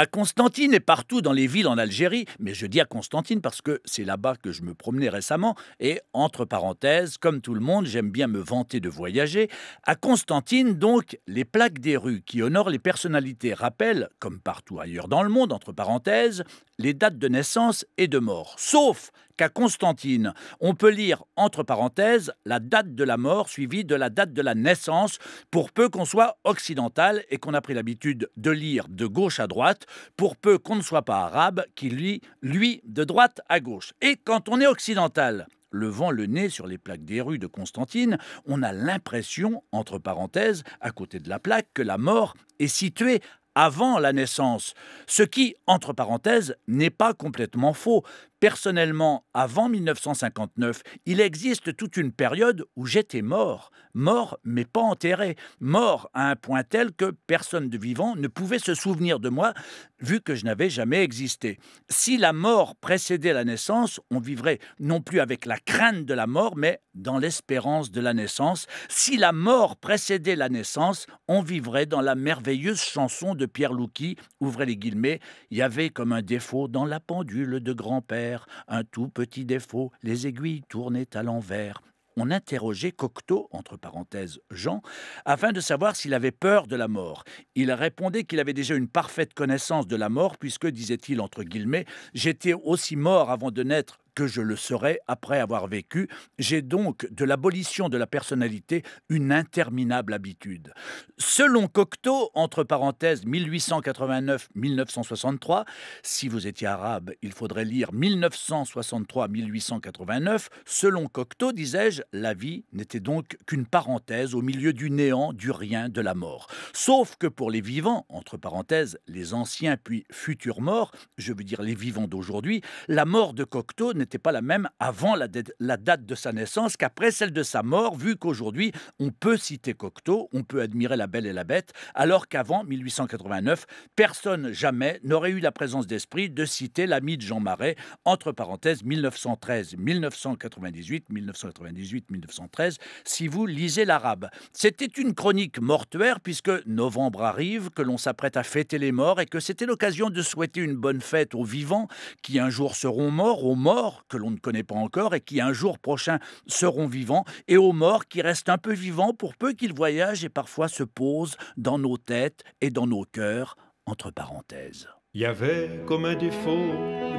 À Constantine et partout dans les villes en Algérie, mais je dis à Constantine parce que c'est là-bas que je me promenais récemment, et entre parenthèses, comme tout le monde, j'aime bien me vanter de voyager, à Constantine donc, les plaques des rues qui honorent les personnalités rappellent, comme partout ailleurs dans le monde, entre parenthèses, les dates de naissance et de mort. Sauf qu'à Constantine, on peut lire entre parenthèses la date de la mort suivie de la date de la naissance, pour peu qu'on soit occidental et qu'on a pris l'habitude de lire de gauche à droite, pour peu qu'on ne soit pas arabe, qui lit, lui, de droite à gauche. Et quand on est occidental, levant le nez sur les plaques des rues de Constantine, on a l'impression, entre parenthèses, à côté de la plaque, que la mort est située avant la naissance, ce qui, entre parenthèses, n'est pas complètement faux, Personnellement, avant 1959, il existe toute une période où j'étais mort, mort mais pas enterré, mort à un point tel que personne de vivant ne pouvait se souvenir de moi, vu que je n'avais jamais existé. Si la mort précédait la naissance, on vivrait non plus avec la crainte de la mort, mais dans l'espérance de la naissance. Si la mort précédait la naissance, on vivrait dans la merveilleuse chanson de Pierre Louki, ouvrez les guillemets, il y avait comme un défaut dans la pendule de grand-père un tout petit défaut, les aiguilles tournaient à l'envers. On interrogeait Cocteau, entre parenthèses Jean, afin de savoir s'il avait peur de la mort. Il répondait qu'il avait déjà une parfaite connaissance de la mort, puisque, disait-il entre guillemets, j'étais aussi mort avant de naître que je le serai après avoir vécu. J'ai donc de l'abolition de la personnalité une interminable habitude. Selon Cocteau, entre parenthèses 1889-1963, si vous étiez arabe, il faudrait lire 1963-1889, selon Cocteau, disais-je, la vie n'était donc qu'une parenthèse au milieu du néant, du rien, de la mort. Sauf que pour les vivants, entre parenthèses, les anciens puis futurs morts, je veux dire les vivants d'aujourd'hui, la mort de Cocteau n'était n'était pas la même avant la, la date de sa naissance qu'après celle de sa mort, vu qu'aujourd'hui, on peut citer Cocteau, on peut admirer La Belle et la Bête, alors qu'avant 1889, personne jamais n'aurait eu la présence d'esprit de citer l'ami de Jean Marais, entre parenthèses 1913, 1998, 1998, 1913, si vous lisez l'arabe. C'était une chronique mortuaire puisque novembre arrive, que l'on s'apprête à fêter les morts et que c'était l'occasion de souhaiter une bonne fête aux vivants qui un jour seront morts, aux morts que l'on ne connaît pas encore et qui un jour prochain seront vivants, et aux morts qui restent un peu vivants pour peu qu'ils voyagent et parfois se posent dans nos têtes et dans nos cœurs, entre parenthèses. Il y avait comme un défaut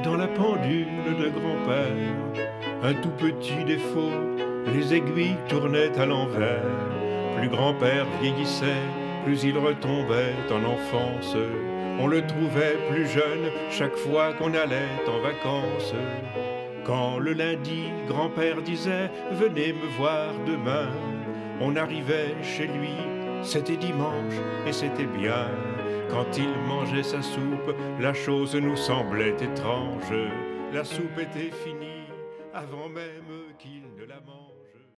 dans la pendule de grand-père, un tout petit défaut, les aiguilles tournaient à l'envers, plus grand-père vieillissait, plus il retombait en enfance. On le trouvait plus jeune chaque fois qu'on allait en vacances. Quand le lundi, grand-père disait Venez me voir demain, on arrivait chez lui, c'était dimanche et c'était bien. Quand il mangeait sa soupe, la chose nous semblait étrange. La soupe était finie avant même